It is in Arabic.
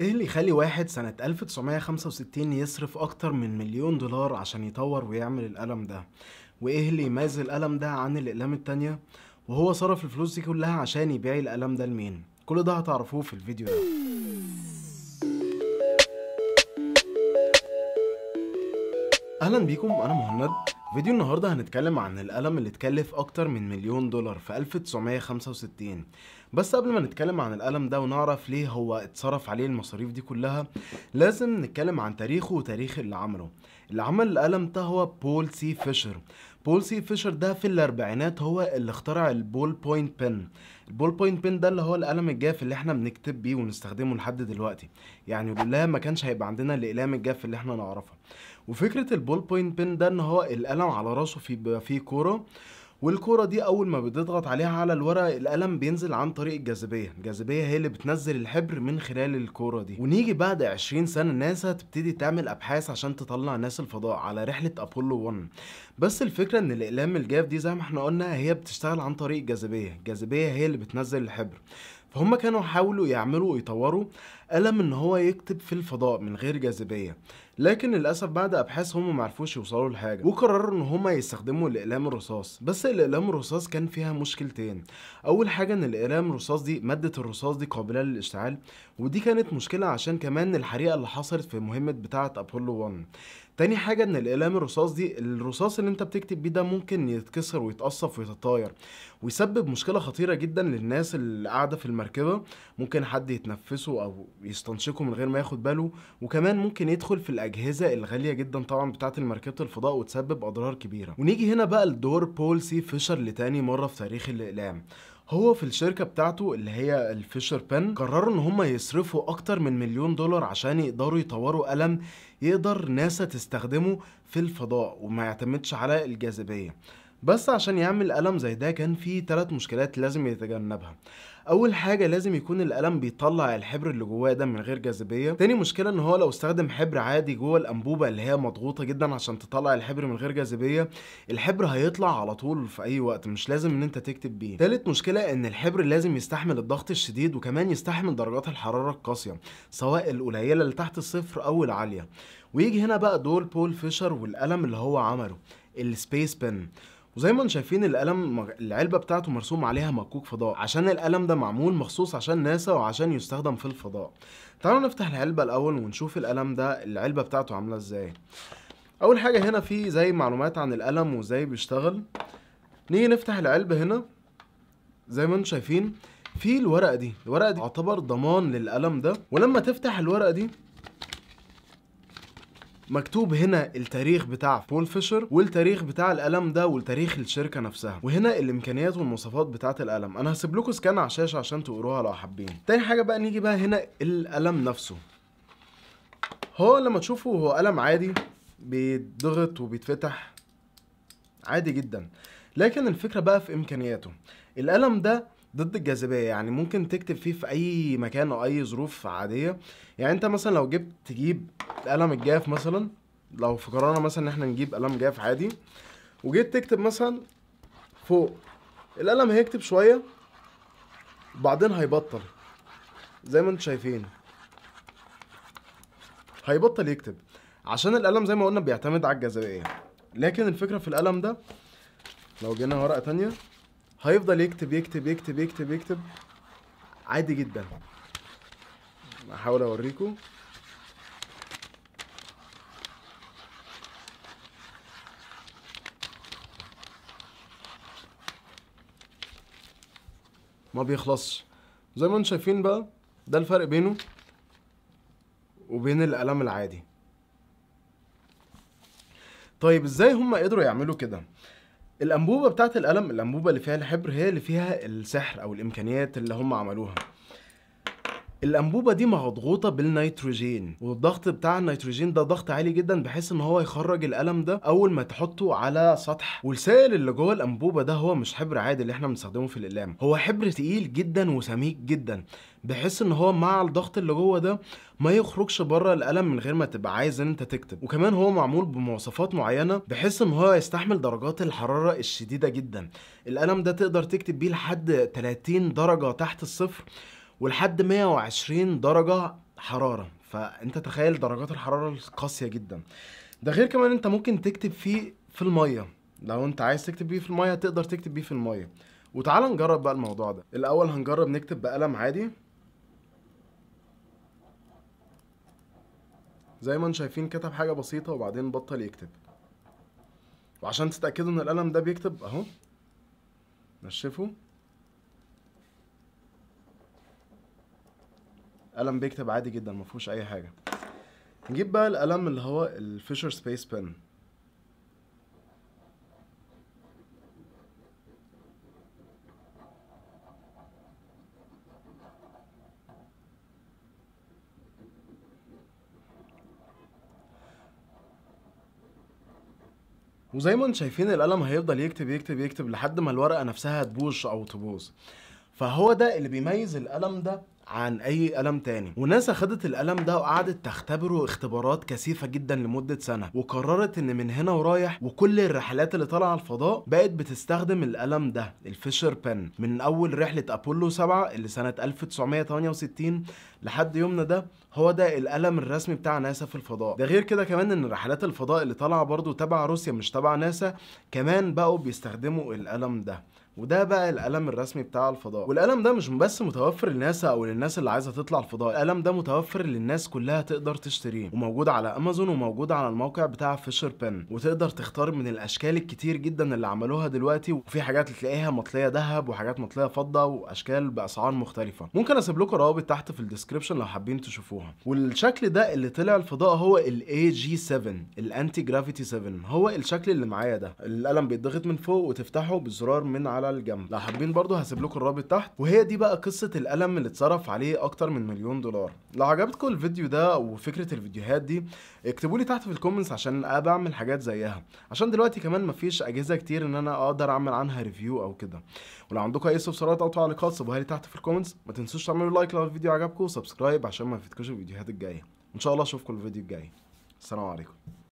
ايه اللي يخلي واحد سنة 1965 يصرف اكتر من مليون دولار عشان يطور ويعمل القلم ده وايه اللي يميز القلم ده عن الاقلام التانية وهو صرف الفلوس دي كلها عشان يبيع القلم ده لمين كل ده هتعرفوه في الفيديو ده اهلا بيكم انا مهند فيديو النهاردة هنتكلم عن القلم اللي اتكلف أكتر من مليون دولار في 1965 بس قبل ما نتكلم عن القلم ده ونعرف ليه هو اتصرف عليه المصاريف دي كلها لازم نتكلم عن تاريخه وتاريخ اللي عمله اللي عمل القلم ده هو بول سي فيشر بول سي فيشر ده في الاربعينات هو اللي اخترع البول بوينت بن البول بوينت بن ده اللي هو القلم الجاف اللي احنا بنكتب بيه ونستخدمه لحد دلوقتي يعني لولا ما كانش هيبقى عندنا الاقلام الجاف اللي احنا نعرفها وفكره البول بوينت بن ده ان هو القلم على راسه بيبقى فيه كوره والكوره دي اول ما بتضغط عليها على الورق القلم بينزل عن طريق الجاذبيه الجاذبيه هي اللي بتنزل الحبر من خلال الكوره دي ونيجي بعد 20 سنه ناسا تبتدي تعمل ابحاث عشان تطلع ناس الفضاء على رحله ابولو 1 بس الفكره ان الاقلام الجاف دي زي ما احنا قلنا هي بتشتغل عن طريق الجاذبيه الجاذبيه هي اللي بتنزل الحبر فهم كانوا حاولوا يعملوا ويطوروا قلم ان هو يكتب في الفضاء من غير جاذبيه لكن للاسف بعد ابحاث هم ما عرفوش يوصلوا لحاجه وقرروا ان هم يستخدموا الاقلام الرصاص بس الاقلام الرصاص كان فيها مشكلتين اول حاجه ان الاقلام الرصاص دي ماده الرصاص دي قابله للاشتعال ودي كانت مشكله عشان كمان الحريقه اللي حصلت في مهمه بتاعه ابولو 1 تاني حاجه ان الاقلام الرصاص دي الرصاص اللي انت بتكتب بيه ده ممكن يتكسر ويتقصف ويتطاير ويسبب مشكله خطيره جدا للناس اللي قاعده في المركبه ممكن حد يتنفسه او يستنشقه من غير ما ياخد باله وكمان ممكن يدخل في الاجهزه الغاليه جدا طبعا بتاعه المركبه الفضاء وتسبب اضرار كبيره ونيجي هنا بقى لدور بول سي فيشر لتاني مره في تاريخ الاقلام هو في الشركة بتاعته اللي هي الفيشر بن قرروا ان هم يصرفوا اكتر من مليون دولار عشان يقدروا يطوروا قلم يقدر ناسا تستخدمه في الفضاء وما يعتمدش على الجاذبية بس عشان يعمل قلم زي ده كان في ثلاث مشكلات لازم يتجنبها اول حاجه لازم يكون القلم بيطلع الحبر اللي جواه ده من غير جاذبيه تاني مشكله ان هو لو استخدم حبر عادي جوه الانبوبه اللي هي مضغوطه جدا عشان تطلع الحبر من غير جاذبيه الحبر هيطلع على طول في اي وقت مش لازم ان انت تكتب بيه تالت مشكله ان الحبر لازم يستحمل الضغط الشديد وكمان يستحمل درجات الحراره القاسيه سواء القليله اللي تحت الصفر او العاليه ويجي هنا بقى دور بول فيشر والقلم اللي هو عمله السبيس بن وزي ما انتم شايفين القلم العلبه بتاعته مرسوم عليها مكوك فضاء عشان القلم ده معمول مخصوص عشان ناسا وعشان يستخدم في الفضاء تعالوا نفتح العلبه الاول ونشوف القلم ده العلبه بتاعته عامله ازاي اول حاجه هنا في زي معلومات عن القلم وازاي بيشتغل نيجي نفتح العلبه هنا زي ما انتم شايفين في الورقه دي الورقه دي تعتبر ضمان للقلم ده ولما تفتح الورقه دي مكتوب هنا التاريخ بتاع بول فيشر والتاريخ بتاع القلم ده والتاريخ الشركه نفسها وهنا الامكانيات والمواصفات بتاعه القلم انا هسيب لكم سكان على الشاشه عشان تقروها لو حابين تاني حاجه بقى نيجي بقى هنا القلم نفسه هو لما تشوفه هو قلم عادي بيتضغط وبيتفتح عادي جدا لكن الفكره بقى في امكانياته القلم ده ضد الجاذبيه يعني ممكن تكتب فيه في اي مكان او اي ظروف عاديه يعني انت مثلا لو جبت تجيب قلم الجاف مثلا لو فكرنا مثلا ان احنا نجيب قلم جاف عادي وجيت تكتب مثلا فوق القلم هيكتب شويه وبعدين هيبطل زي ما انتم شايفين هيبطل يكتب عشان القلم زي ما قلنا بيعتمد على الجاذبيه لكن الفكره في القلم ده لو جينا ورقه تانية هيفضل يكتب يكتب يكتب يكتب يكتب عادي جدا هحاول اوريكم ما بيخلصش زي ما انتم شايفين بقى ده الفرق بينه وبين القلم العادي طيب ازاي هم قدروا يعملوا كده الانبوبه بتاعت القلم الانبوبه اللي فيها الحبر هي اللي فيها السحر او الامكانيات اللي هم عملوها الانبوبه دي مضغوطه بالنيتروجين والضغط بتاع النيتروجين ده ضغط عالي جدا بحيث ان هو يخرج القلم ده اول ما تحطه على سطح والسائل اللي جوه الانبوبه ده هو مش حبر عادي اللي احنا بنستخدمه في الاقلام هو حبر تقيل جدا وسميك جدا بحيث ان هو مع الضغط اللي جوه ده ما يخرجش بره القلم من غير ما تبقى عايز ان انت تكتب وكمان هو معمول بمواصفات معينه بحيث ان هو يستحمل درجات الحراره الشديده جدا القلم ده تقدر تكتب بيه لحد 30 درجه تحت الصفر ولحد 120 درجه حراره فانت تخيل درجات الحراره القاسيه جدا ده غير كمان انت ممكن تكتب فيه في الميه لو انت عايز تكتب بيه في الميه تقدر تكتب بيه في الميه وتعال نجرب بقى الموضوع ده الاول هنجرب نكتب بقلم عادي زي ما انتم شايفين كتب حاجه بسيطه وبعدين بطل يكتب وعشان تتاكدوا ان القلم ده بيكتب اهو نشفه قلم بيكتب عادي جدا ما فيهوش اي حاجه نجيب بقى القلم اللي هو الفيشر سبيس بن وزي ما انتم شايفين القلم هيفضل يكتب يكتب يكتب لحد ما الورقه نفسها تبوش او تبوظ فهو ده اللي بيميز القلم ده عن اي الم تاني وناسا خدت الالم ده وقعدت تختبره اختبارات كثيفه جدا لمده سنه وقررت ان من هنا ورايح وكل الرحلات اللي طالعه الفضاء بقت بتستخدم الالم ده الفيشر بن من اول رحله ابولو 7 اللي سنه 1968 لحد يومنا ده هو ده القلم الرسمي بتاع ناسا في الفضاء ده غير كده كمان ان رحلات الفضاء اللي طالعه برضو تبع روسيا مش تبع ناسا كمان بقوا بيستخدموا القلم ده وده بقى القلم الرسمي بتاع الفضاء والقلم ده مش بس متوفر لناسا او للناس اللي عايزه تطلع الفضاء القلم ده متوفر للناس كلها تقدر تشتريه وموجود على امازون وموجود على الموقع بتاع فيشر بن وتقدر تختار من الاشكال الكتير جدا اللي عملوها دلوقتي وفي حاجات تلاقيها مطليه ذهب وحاجات مطليه فضه واشكال باسعار مختلفه ممكن اسيب لكم روابط تحت في الديسكربشن لو حابين تشوفوها والشكل ده اللي طلع الفضاء هو الاي جي 7 الانتي جرافيتي 7 هو الشكل اللي معايا ده القلم بيتضغط من فوق وتفتحه بالزرار من على على الجنب لو حابين برضو هسيب لكم الرابط تحت وهي دي بقى قصه القلم اللي اتصرف عليه اكتر من مليون دولار لو عجبتكم الفيديو ده وفكره الفيديوهات دي اكتبوا لي تحت في الكومنتس عشان ابقى اعمل حاجات زيها عشان دلوقتي كمان مفيش اجهزه كتير ان انا اقدر اعمل عنها ريفيو او كده ولو عندكم اي استفسارات او تعليقات سيبوها لي تحت في الكومنتس ما تنسوش تعملوا لايك لو الفيديو عجبكم وسبسكرايب عشان ما يفوتكوش الفيديوهات الجايه ان شاء الله اشوفكم الفيديو الجاي السلام عليكم